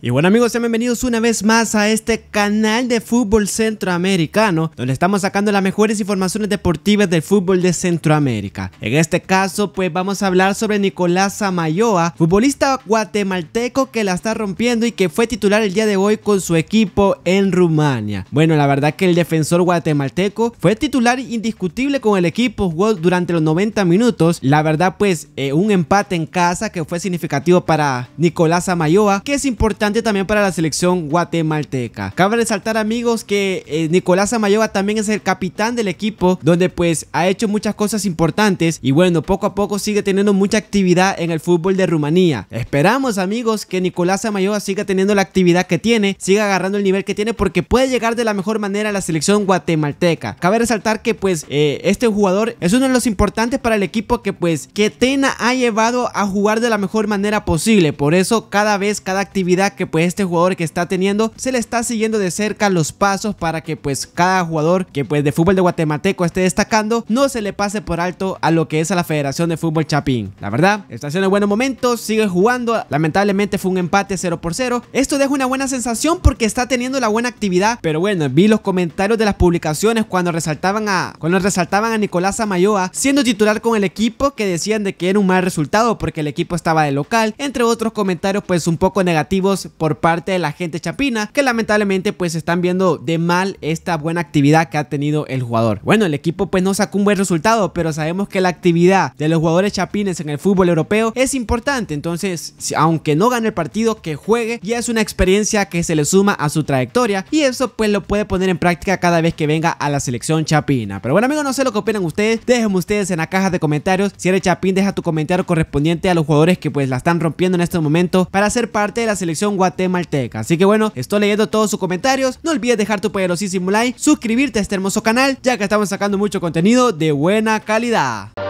Y bueno amigos, sean bienvenidos una vez más a este canal de fútbol centroamericano donde estamos sacando las mejores informaciones deportivas del fútbol de Centroamérica. En este caso pues vamos a hablar sobre Nicolás Amayoa, futbolista guatemalteco que la está rompiendo y que fue titular el día de hoy con su equipo en Rumania. Bueno la verdad que el defensor guatemalteco fue titular indiscutible con el equipo, durante los 90 minutos. La verdad pues eh, un empate en casa que fue significativo para Nicolás Amayoa que es importante también para la selección guatemalteca. Cabe resaltar amigos que eh, Nicolás Amayoga también es el capitán del equipo donde pues ha hecho muchas cosas importantes y bueno, poco a poco sigue teniendo mucha actividad en el fútbol de Rumanía. Esperamos amigos que Nicolás Amayoga siga teniendo la actividad que tiene, siga agarrando el nivel que tiene porque puede llegar de la mejor manera a la selección guatemalteca. Cabe resaltar que pues eh, este jugador es uno de los importantes para el equipo que pues que Tena ha llevado a jugar de la mejor manera posible. Por eso cada vez, cada actividad que pues este jugador que está teniendo se le está siguiendo de cerca los pasos para que pues cada jugador que pues de fútbol de guatemateco esté destacando no se le pase por alto a lo que es a la Federación de Fútbol Chapín. La verdad, está haciendo buenos momentos, sigue jugando, lamentablemente fue un empate 0 por 0. Esto deja una buena sensación porque está teniendo la buena actividad, pero bueno, vi los comentarios de las publicaciones cuando resaltaban a cuando resaltaban a Nicolás Amayoa siendo titular con el equipo que decían de que era un mal resultado porque el equipo estaba de local, entre otros comentarios pues un poco negativos por parte de la gente chapina que lamentablemente pues están viendo de mal esta buena actividad que ha tenido el jugador. Bueno, el equipo pues no sacó un buen resultado, pero sabemos que la actividad de los jugadores chapines en el fútbol europeo es importante, entonces aunque no gane el partido, que juegue ya es una experiencia que se le suma a su trayectoria y eso pues lo puede poner en práctica cada vez que venga a la selección chapina. Pero bueno amigos, no sé lo que opinan ustedes, déjenme ustedes en la caja de comentarios, si eres chapín deja tu comentario correspondiente a los jugadores que pues la están rompiendo en este momento para ser parte de la selección guatemalteca. Así que bueno, estoy leyendo todos sus comentarios. No olvides dejar tu poderosísimo like, suscribirte a este hermoso canal, ya que estamos sacando mucho contenido de buena calidad.